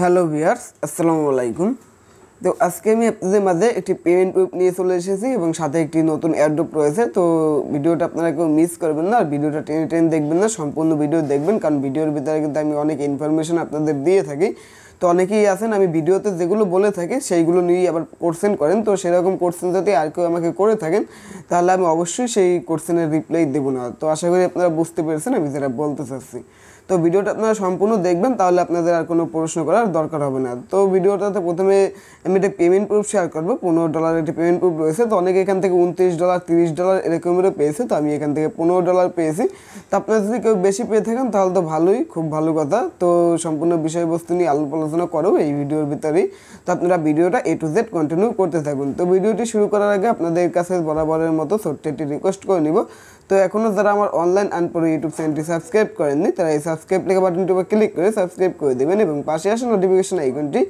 hello viewers আসসালামু আলাইকুম তো আজকে আমি আপনাদের মাঝে একটি পেমেন্ট ওয়েব নিয়ে চলে এসেছি এবং সাথে একটি নতুন অ্যাড্রপ রয়েছে তো ভিডিওটা আপনারা কেউ মিস করবেন না আর ভিডিওটা টেনে টেনে দেখবেন না সম্পূর্ণ ভিডিও দেখবেন কারণ ভিডিওর ভিতরে কিন্তু আমি অনেক ইনফরমেশন আপনাদের দিয়ে থাকি তো অনেকেই আছেন আমি ভিডিওতে যেগুলো বলে থাকি সেইগুলো নিয়েই আবার কোশ্চেন করেন তো সেরকম কোশ্চেন যদি আর কেউ আমাকে করে থাকেন তাহলে আমি অবশ্যই সেই কোশ্চেনের রিপ্লাই দেবো না তো আশা করি আপনারা বুঝতে পেরেছেন আমি যেটা বলতে চাচ্ছি তো ভিডিওটা আপনারা সম্পূর্ণ দেখবেন তাহলে আপনাদের আর কোনো প্রশ্ন করার দরকার হবে না তো ভিডিওটাতে প্রথমে আমি একটা পেমেন্ট প্রুফ শেয়ার করবো পনেরো ডলারের একটি পেমেন্ট প্রুফ রয়েছে তো অনেকে এখান থেকে উনত্রিশ ডলার তিরিশ ডলার এরকমেরও পেয়েছে তো আমি এখান থেকে পনেরো ডলার পেয়েছি তো আপনারা যদি কেউ বেশি পেয়ে থাকেন তাহলে তো ভালোই খুব ভালো কথা তো সম্পূর্ণ বিষয়বস্তু নিয়ে আলোপ আলোচনা করো এই ভিডিওর ভিতরেই তো আপনারা ভিডিওটা এ টু জেড কন্টিনিউ করতে থাকুন তো ভিডিওটি শুরু করার আগে আপনাদের কাছে বরাবরের মতো ছোট্ট একটি রিকোয়েস্ট করে নিব তো এখনও যারা আমার অনলাইন আনপুরো ইউটিউব চ্যানেলটি সাবস্ক্রাইব করেননি তারা এই সাবস্ক্রাইব লেখা বাটনটি উপর ক্লিক করে সাবস্ক্রাইব করে দেবেন এবং পাশে আসা নোটিফিকেশন আইকনটি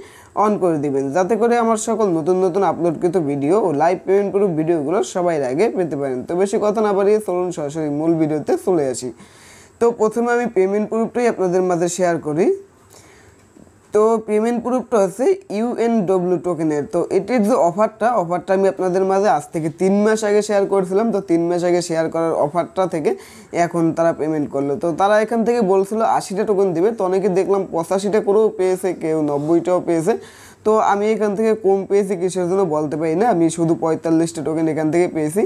অন করে দেবেন যাতে করে আমার সকল নতুন নতুন আপলোডকৃত ভিডিও ও লাইভ পেমেন্ট প্রুফ ভিডিওগুলো সবাই আগে পেতে পারেন তো বেশি কথা না বাড়িয়ে চলুন সরাসরি মূল ভিডিওতে চলে আসি তো প্রথমে আমি পেমেন্ট প্রুফটাই আপনাদের মাঝে শেয়ার করি তো পেমেন্ট প্রুফটা হচ্ছে ইউএনডব্লিউ টোকেনের তো এটির যে অফারটা অফারটা আমি আপনাদের মাঝে আজ থেকে তিন মাস আগে শেয়ার করেছিলাম তো তিন মাস আগে শেয়ার করার অফারটা থেকে এখন তারা পেমেন্ট করলো তো তারা এখান থেকে বলছিল আশিটা টোকেন দেবে তো অনেকে দেখলাম পঁচাশিটা করেও পেয়েছে কেউ নব্বইটাও পেয়েছে তো আমি এখান থেকে কম পেয়েছি কিসের জন্য বলতে পারি না আমি শুধু পঁয়তাল্লিশটা টোকেন এখান থেকে পেয়েছি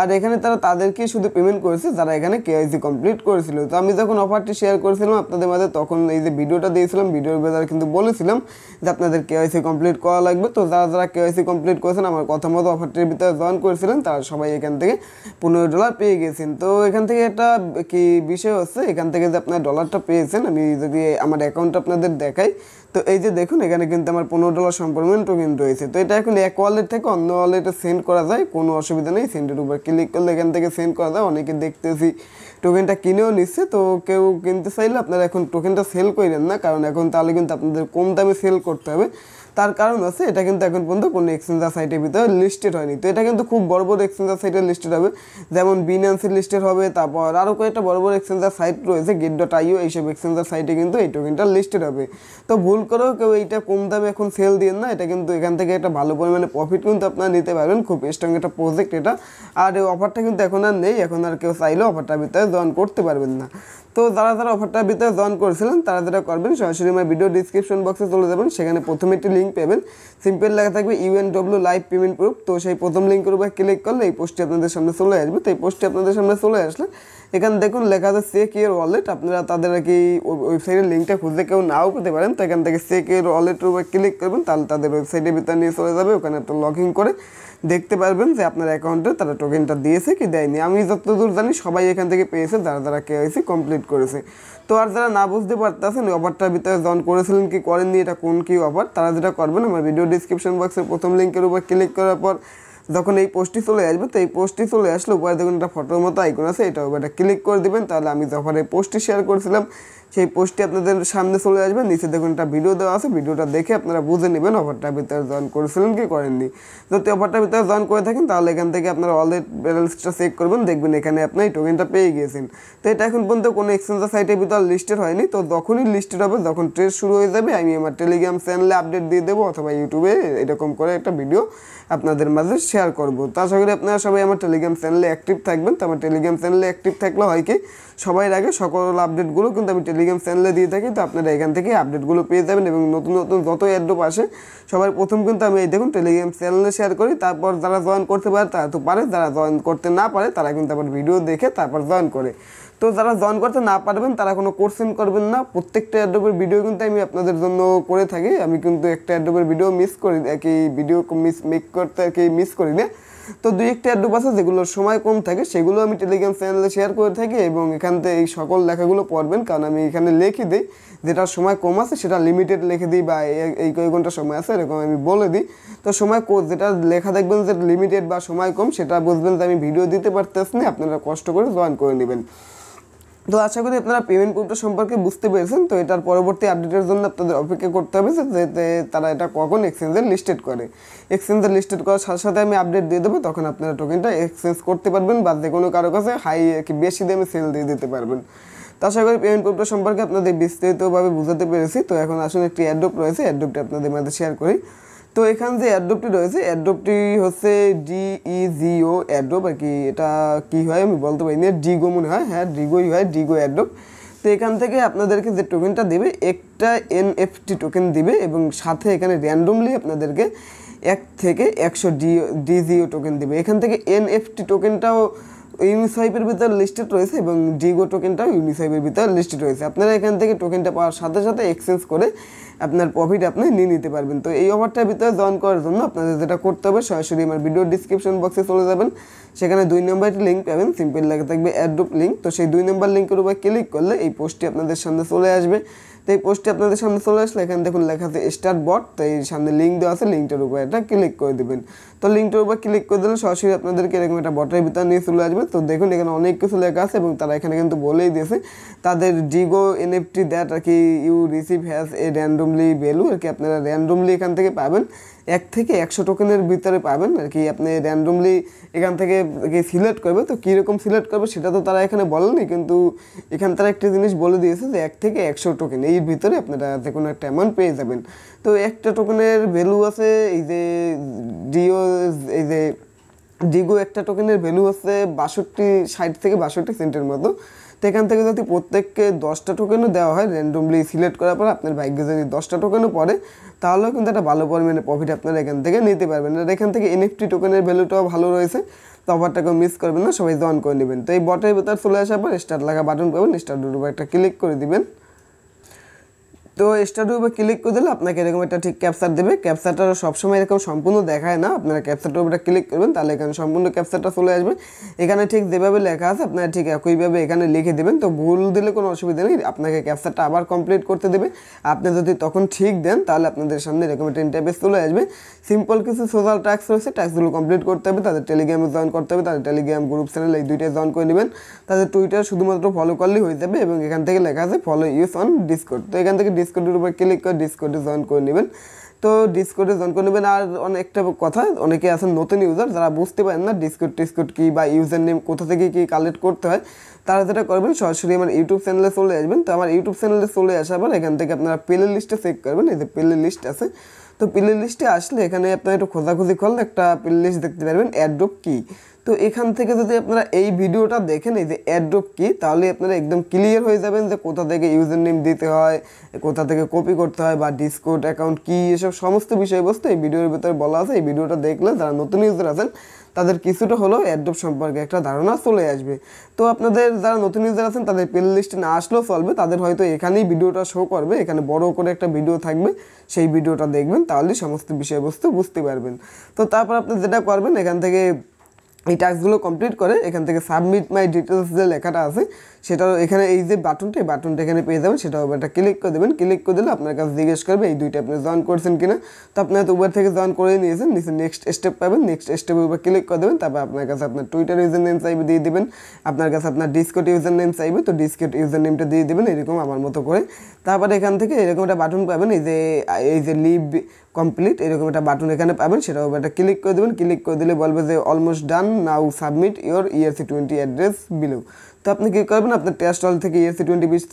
আর এখানে তারা তাদেরকে শুধু পেমেন্ট করেছে যারা এখানে কেআইসি কমপ্লিট করেছিল তো আমি যখন অফারটি শেয়ার করেছিলাম আপনাদের মাঝে তখন এই যে ভিডিওটা দিয়েছিলাম ভিডিওর ব্যাপারে কিন্তু বলেছিলাম যে আপনাদের কেআইসি কমপ্লিট করা লাগবে তো যারা যারা কেআইসি কমপ্লিট করেছেন আমার কথা মতো অফারটির ভিতরে জয়েন করেছিলেন তারা সবাই এখান থেকে পনেরো ডলার পেয়ে গেছেন তো এখান থেকে একটা কি বিষয় হচ্ছে এখান থেকে যে আপনার ডলারটা পেয়েছেন আমি যদি আমার অ্যাকাউন্ট আপনাদের দেখাই তো এই যে দেখুন এখানে কিন্তু আমার পনেরো ডলার সম্পর্কমেন্ট টোকেন রয়েছে তো এটা এখন এক ওয়ালেট থেকে অন্য ওয়ালেটে সেন্ড করা যায় কোনো অসুবিধা নেই সেন্ডের উপর ক্লিক করলে এখান থেকে সেন্ড করা যায় অনেকে দেখতেছি টোকেনটা কিনেও নিচ্ছে তো কেউ কিনতে চাইলে আপনারা এখন টোকেনটা সেল করেন না কারণ এখন তাহলে কিন্তু আপনাদের কম দামে সেল করতে হবে তার কারণ আছে এটা কিন্তু এখন পর্যন্ত কোনো এক্সচেঞ্জার সাইটের ভিতরে লিস্টেড হয়নি তো এটা কিন্তু খুব বড় বড় এক্সচেঞ্জার সাইটে লিস্টেড হবে যেমন বিনান্সের লিস্টেড হবে তারপর আরও কয়েকটা বড় বড় এক্সচেঞ্জার সাইট রয়েছে গেট ডট আইও এইসব এক্সচেঞ্জার সাইটে কিন্তু এই টোকেনটা লিস্টেড হবে তো ভুল করেও কেউ এইটা কম দামে এখন সেল দিয়ে না এটা কিন্তু এখান থেকে একটা ভালো পরিমাণে প্রফিট কিন্তু আপনারা নিতে পারবেন খুব স্ট্রং একটা প্রজেক্ট এটা আর এই অফারটা কিন্তু এখন আর নেই এখন আর কেউ চাইলেও অফারটার ভিতরে জয়েন করতে পারবেন না তো যারা যারা অফারটার ভিতরে জয়েন করেছিলেন তারা যারা করবেন সরাসরি আমার ভিডিও ডিসক্রিপশন বক্সে চলে যাবেন সেখানে প্রথমে একটি লিঙ্ক পাবেন সিম্পল লেখা থাকবে ইউএনডব্লিউ লাইভ পেমেন্ট প্রুফ তো সেই প্রথম লিঙ্কের উপর ক্লিক করলে এই পোস্টটি আপনাদের সামনে চলে আসবে তো এই পোস্টটি আপনাদের সামনে চলে আসলে এখানে দেখুন লেখা আছে সে কেয়ার ওয়ালেট আপনারা তাদের আর কি ওয়েবসাইটের লিঙ্কটা খুঁজে কেউ নাও পেতে পারেন তো এখান থেকে সে ইয়ার ওয়ালেটের উপর ক্লিক করবেন তাহলে তাদের ওয়েবসাইটের ভিতরে নিয়ে চলে যাবে ওখানে একটা লগ ইন করে দেখতে পারবেন যে আপনার অ্যাকাউন্টে তারা টোকেনটা দিয়েছে কি দেয়নি আমি যতদূর জানি সবাই এখান থেকে পেয়েছে যারা যারা কেওয়াইসি কমপ্লিট করেছে তো আর যারা না বুঝতে পারতেছেন অফারটার ভিতরে জন করেছিলেন কি করেননি এটা কোন কী অফার তারা যেটা করবেন আমার ভিডিও ডিসক্রিপশন বক্সের প্রথম লিঙ্কের উপর ক্লিক করার পর যখন এই পোস্টটি চলে আসবে তো এই পোস্টটি চলে আসলে উপরে দেখুন একটা ফটোর মতো আইকন আছে এটা উপরে ক্লিক করে দেবেন তাহলে আমি যখন এই পোস্টটি শেয়ার করেছিলাম সেই পোস্টটি আপনাদের সামনে চলে আসবে নিচে দেখুন একটা ভিডিও দেওয়া আছে ভিডিওটা দেখে আপনারা বুঝে নেবেন অফারটার ভিতরে জয়েন করেছিলেন কি করেননি যদি অফারটার ভিতরে জয়েন করে থাকেন তাহলে এখান থেকে আপনারা অলরেড ব্যালেন্সটা চেক করবেন দেখবেন এখানে আপনি এই টোকেনটা পেয়ে গিয়েছেন তো এটা এখন পর্যন্ত কোনো এক্সচেঞ্জার সাইটের ভিতরে লিস্টেড হয়নি তো যখনই লিস্টেড হবে যখন ট্রেড শুরু হয়ে যাবে আমি আমার টেলিগ্রাম চ্যানেলে আপডেট দিয়ে দেবো অথবা ইউটিউবে এরকম করে একটা ভিডিও আপনাদের মাঝে শেয়ার করবো তাছাড়া আশা আপনারা সবাই আমার টেলিগ্রাম চ্যানেলে অ্যাক্টিভ থাকবেন তো আমার টেলিগ্রাম চ্যানেলে অ্যাক্টিভ থাকলে হয় কি সবার আগে সকল আপডেটগুলো কিন্তু আমি টেলিগ্রাম চ্যানেলে দিয়ে থাকি তো আপনারা এখান থেকে আপডেটগুলো পেয়ে যাবেন এবং নতুন নতুন যত অ্যাড্রোপ আসে সবার প্রথম কিন্তু আমি এই দেখুন টেলিগ্রাম চ্যানেলে শেয়ার করি তারপর যারা জয়েন করতে পারে তারা তো পারে যারা জয়েন করতে না পারে তারা কিন্তু আমার ভিডিও দেখে তারপর জয়েন করে তো যারা জয়েন করতে না পারবেন তারা কোনো কোশ্চেন করবেন না প্রত্যেকটা অ্যাড্রোপের ভিডিও কিন্তু আমি আপনাদের জন্য করে থাকি আমি কিন্তু একটা অ্যাডোপের ভিডিও মিস করি একই ভিডিও মিস মেক করতে আর কি মিস করি না তো দুই একটি অ্যাড্রপ আছে যেগুলো সময় কম থাকে সেগুলো আমি টেলিগ্রাম চ্যানেলে শেয়ার করে থাকি এবং এখান থেকে এই সকল লেখাগুলো পড়বেন কারণ আমি এখানে লিখে দিই যেটার সময় কম আছে সেটা লিমিটেড লিখে দিই বা এই কয় ঘন্টা সময় আছে এরকম আমি বলে দিই তো সময় যেটা লেখা দেখবেন যে লিমিটেড বা সময় কম সেটা বুঝবেন যে আমি ভিডিও দিতে পারতেছি না আপনারা কষ্ট করে জয়েন করে নেবেন তো আশা করি আপনারা পেমেন্ট প্রুফটা সম্পর্কে বুঝতে পেরেছেন তো এটার পরবর্তী আপডেটের জন্য আপনাদের অপেক্ষা করতে হবে যে তারা এটা কখন এক্সচেঞ্জে লিস্টেড করে এক্সচেঞ্জে লিস্টেড করার সাথে সাথে আমি আপডেট দিয়ে দেবো তখন আপনারা টোকেনটা এক্সচেঞ্জ করতে পারবেন বা যে কোনো কারো কাছে হাই বেশি দামে সেল দিয়ে দিতে পারবেন তো আশা করি পেমেন্ট প্রুফটা সম্পর্কে আপনাদের বিস্তারিতভাবে বুঝাতে পেরেছি তো এখন আসলে একটি অ্যাড্রপ রয়েছে অ্যাড্রপটি আপনাদের মধ্যে শেয়ার করি তো এখান যে অ্যাডোপটি রয়েছে অ্যাডোপটি হচ্ছে ডিইজিও e অ্যাডোপ আর কি এটা কি হয় আমি বলতে পারি না ডিগো মনে হয় হ্যাঁ ডিগোই হয় ডিগো অ্যাডোপ তো এখান থেকে আপনাদেরকে যে টোকেনটা দেবে একটা এনএফটি টোকেন দিবে এবং সাথে এখানে র্যান্ডমলি আপনাদেরকে এক থেকে একশো ডি ডিজিও টোকেন দেবে এখান থেকে এনএফটি টোকেনটাও ইউনিসাইপের ভিতর লিস্টেড রয়েছে এবং ডিগো টোকেনটাও ইউনিসাইপের ভিতর লিস্টেড রয়েছে আপনারা এখান থেকে টোকেনটা পাওয়ার সাথে সাথে এক্সচেঞ্জ করে আপনার প্রফিট আপনি নিয়ে নিতে পারবেন তো এই অফারটার ভিতরে জয়েন করার জন্য আপনাদের যেটা করতে হবে সরাসরি আমার ভিডিও ডিসক্রিপশন বক্সে চলে যাবেন সেখানে দুই নম্বর লিঙ্ক পাবেন সিম্পল লাগে থাকবে অ্যাড্রুপ লিঙ্ক তো সেই দুই নম্বর লিঙ্কের উপর ক্লিক করলে এই পোস্টটি আপনাদের সামনে চলে আসবে তো এই পোস্টটি আপনাদের সামনে চলে আসলে এখানে দেখুন লেখা আছে স্টার বট তো এই সামনে লিঙ্ক দেওয়া আছে লিঙ্কটার উপর এটা ক্লিক করে দেবেন তো লিঙ্কটার উপর ক্লিক করে দিলে সরাসরি আপনাদেরকে এরকম একটা বটের ভিতর নিয়ে চলে আসবে তো দেখুন এখানে অনেক কিছু লেখা আছে এবং তারা এখানে কিন্তু বলেই দিয়েছে তাদের ডিগো এনএফটি দ্যাট আর কি you receive has a randomly value আর কি আপনারা র্যান্ডমলি এখান থেকে পাবেন এক থেকে একশো টোকেনের ভিতরে পাবেন আর কি আপনি র্যান্ডমলি এখান থেকে সিলেক্ট করবে তো কীরকম সিলেক্ট করবে সেটা তো তারা এখানে বলেনি কিন্তু এখান তারা একটা জিনিস বলে দিয়েছে যে এক থেকে একশো টোকেন এই ভিতরে আপনারা যে কোনো একটা অ্যামাউন্ট পেয়ে যাবেন তো একটা টোকেনের ভ্যালু আছে এই যে ডিও এই যে ডিগো একটা টোকেনের ভ্যালু হচ্ছে বাষট্টি ষাট থেকে বাষট্টি সেন্টের মতো এখান থেকে যদি প্রত্যেককে দশটা টোকেনও দেওয়া হয় র্যান্ডমলি সিলেক্ট করার পর আপনার ভাগ্যে যদি দশটা টোকেনও পড়ে তাহলেও কিন্তু একটা ভালো পরিমাণে প্রফিট আপনারা এখান থেকে নিতে পারবেন আর এখান থেকে এনএফটি টোকেনের ভ্যালুটাও ভালো রয়েছে তো অফারটাকে মিস করবেন না সবাই জয়েন করে নেবেন তো এই বটের ভেতর চলে আসার পর স্টার্ট লাগা বাটন পাবেন স্টার্টের উপর একটা ক্লিক করে দিবেন তো স্টার উপরে ক্লিক করে দিলে আপনাকে এরকম একটা ঠিক ক্যাপচার দেবে ক্যাপচারটা সবসময় এরকম সম্পূর্ণ দেখায় না আপনারা ক্যাপচারটার উপরে ক্লিক করবেন তাহলে এখানে সম্পূর্ণ ক্যাপচারটা চলে আসবে এখানে ঠিক যেভাবে লেখা আছে আপনারা ঠিক একইভাবে এখানে লিখে দেবেন তো ভুল দিলে কোনো অসুবিধা নেই আপনাকে ক্যাপচারটা আবার কমপ্লিট করতে দেবে আপনি যদি তখন ঠিক দেন তাহলে আপনাদের সামনে এরকম একটা ইন্টারভেস চলে আসবে সিম্পল কিছু সোশ্যাল টাস্ক রয়েছে টাস্কগুলো কমপ্লিট করতে হবে তাদের টেলিগ্রামে জয়েন করতে হবে তাদের টেলিগ্রাম গ্রুপ চ্যানেল এই দুইটায় জয়েন করে নেবেন তাদের টুইটার শুধুমাত্র ফলো করলেই হয়ে যাবে এবং এখান থেকে লেখা আছে ফলো ইউস অন ডিসকোড তো এখান থেকে ডিসকোডের উপর ক্লিক করে ডিসকোডে জয়েন করে নেবেন তো ডিসকোডে জয়েন করে নেবেন আর অনেকটা কথা অনেকে আছেন নতুন ইউজার যারা বুঝতে পারেন না ডিসকোড টিসকোড কী বা ইউজার নেম কোথা থেকে কী কালেক্ট করতে হয় তারা যেটা করবেন সরাসরি আমার ইউটিউব চ্যানেলে চলে আসবেন তো আমার ইউটিউব চ্যানেলে চলে আসার পর এখান থেকে আপনারা প্লে লিস্টে চেক করবেন এই যে প্লে লিস্ট আছে তো প্লে লিস্টে আসলে এখানে আপনারা একটু খোঁজাখুঁজি করলে একটা প্লে লিস্ট দেখতে পারবেন অ্যাড্রপ কী তো এখান থেকে যদি আপনারা এই ভিডিওটা দেখেন এই যে অ্যাড্রপ কি তাহলে আপনারা একদম ক্লিয়ার হয়ে যাবেন যে কোথা থেকে ইউজার নেম দিতে হয় কোথা থেকে কপি করতে হয় বা ডিসকোড অ্যাকাউন্ট কী এসব সমস্ত বিষয়বস্তু এই ভিডিওর ভিতরে বলা আছে এই ভিডিওটা দেখলে যারা নতুন ইউজার আছেন তাদের কিছুটা হলেও অ্যাড্রপ সম্পর্কে একটা ধারণা চলে আসবে তো আপনাদের যারা নতুন ইউজার আছেন তাদের প্লে লিস্টে না আসলেও চলবে তাদের হয়তো এখানেই ভিডিওটা শো করবে এখানে বড় করে একটা ভিডিও থাকবে সেই ভিডিওটা দেখবেন তাহলে সমস্ত বিষয়বস্তু বুঝতে পারবেন তো তারপর আপনি যেটা করবেন এখান থেকে এই টাস্কগুলো কমপ্লিট করে এখান থেকে সাবমিট মাই ডিটেলস যে লেখাটা আছে সেটাও এখানে এই যে বাটনটা এই বাটনটা এখানে পেয়ে যাবেন সেটা একটা ক্লিক করে দেবেন ক্লিক করে দিলে আপনার কাছে জিজ্ঞেস করবে এই দুইটা আপনি জয়েন করছেন কিনা তো আপনি হয়তো উবার থেকে জয়েন করে নিয়েছেন নিচে নেক্সট স্টেপ পাবেন নেক্সট স্টেপের উপর ক্লিক করে দেবেন তারপর আপনার কাছে আপনার টুইটার ইউজার নেম চাইবে দিয়ে দেবেন আপনার কাছে আপনার ডিসকোট ইউজার নেম চাইবে তো ডিসকোট ইউজার নেমটা দিয়ে দেবেন এরকম আমার মতো করে তারপর এখান থেকে এরকম একটা বাটন পাবেন এই যে এই যে লিভ কমপ্লিট এরকম একটা বাটন এখানে পাবেন সেটাও একটা ক্লিক করে দেবেন ক্লিক করে দিলে বলবে যে almost done now submit your ERC twenty address below তো আপনি কী করবেন আপনার টেস্ট অল থেকে এসি টোয়েন্টি বিশ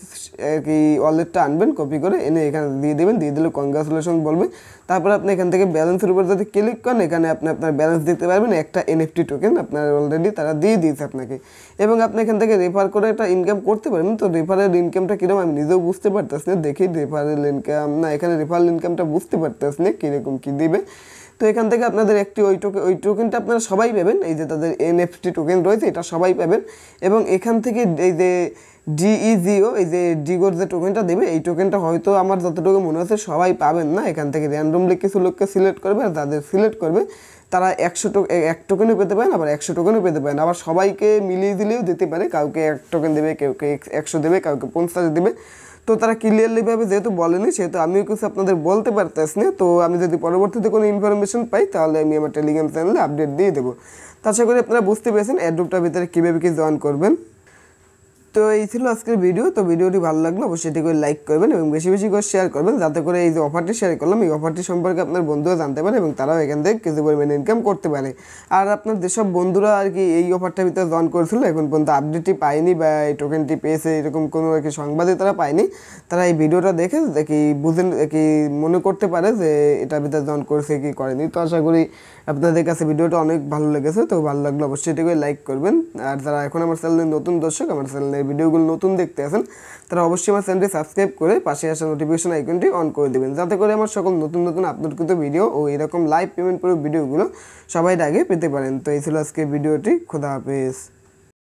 কি ওয়ালেটটা আনবেন কপি করে এনে এখানে দিয়ে দেবেন দিয়ে দিলে কংগ্রাচুলেশন বলবে তারপরে আপনি এখান থেকে ব্যালেন্সের উপর যদি ক্লিক করেন এখানে আপনি আপনার ব্যালেন্স দেখতে পারবেন একটা এনএফটি টোকেন আপনার অলরেডি তারা দিয়ে দিয়েছে আপনাকে এবং আপনি এখান থেকে রেফার করে একটা ইনকাম করতে পারবেন তো রেফারের ইনকামটা কীরকম আমি নিজেও বুঝতে পারতেছি না দেখি রেফারেল ইনকাম না এখানে রেফারেল ইনকামটা বুঝতে পারতেছি না কীরকম কী দেবে তো এখান থেকে আপনাদের একটি ওই টোকেন ওই টোকেনটা আপনারা সবাই পাবেন এই যে তাদের এনএফটি টোকেন রয়েছে এটা সবাই পাবেন এবং এখান থেকে এই যে ডিইজিও e এই যে ডিগোর যে টোকেনটা দেবে এই টোকেনটা হয়তো আমার যতটুকু মনে হচ্ছে সবাই পাবেন না এখান থেকে র্যান্ডমলি কিছু লোককে সিলেক্ট করবে আর যাদের সিলেক্ট করবে তারা একশো এক টোকেনও পেতে পারেন আবার একশো টোকেনও পেতে পারেন আবার সবাইকে মিলিয়ে দিলেও দিতে পারে কাউকে এক টোকেন দেবে কেউ একশো দেবে কাউকে পঞ্চাশ দেবে তো তারা ক্লিয়ারলিভাবে যেহেতু বলেনি সেহেতু আমিও কিছু আপনাদের বলতে পারতেছি না তো আমি যদি পরবর্তীতে কোনো ইনফরমেশন পাই তাহলে আমি আমার টেলিগ্রাম চ্যানেলে আপডেট দিয়ে দেবো তা আশা করি আপনারা বুঝতে পেরেছেন অ্যাড্রুপটার ভিতরে কীভাবে কি জয়েন করবেন তো এই ছিল আজকের ভিডিও তো ভিডিওটি ভালো লাগলো অবশ্যই এটি করে লাইক করবেন এবং বেশি বেশি করে শেয়ার করবেন যাতে করে এই যে অফারটি শেয়ার করলাম এই অফারটি সম্পর্কে আপনার বন্ধুরা জানতে পারে এবং তারাও এখান থেকে কিছু পরিমাণে ইনকাম করতে পারে আর আপনার যেসব বন্ধুরা আর কি এই অফারটার ভিতরে জয়েন করেছিল এখন পর্যন্ত আপডেটটি পায়নি বা এই টোকেনটি পেয়েছে এরকম কোনো আর কি সংবাদে তারা পায়নি তারা এই ভিডিওটা দেখে কি বুঝে কি মনে করতে পারে যে এটা ভিতরে জয়েন করেছে কি করেনি তো আশা করি আপনাদের কাছে ভিডিওটা অনেক ভালো লেগেছে তো ভালো লাগলো অবশ্যই এটি করে লাইক করবেন আর যারা এখন আমার চ্যানেলে নতুন দর্শক আমার চ্যানেলে এই ভিডিওগুলো নতুন দেখতে আসেন তারা অবশ্যই আমার চ্যানেলটি সাবস্ক্রাইব করে পাশে আসা নোটিফিকেশন আইকনটি অন করে দেবেন যাতে করে আমার সকল নতুন নতুন আপলোডকৃত ভিডিও ও এরকম লাইভ পেমেন্ট পুরো ভিডিওগুলো সবাই আগে পেতে পারেন তো এই ছিল আজকে ভিডিওটি খোদা হাফেজ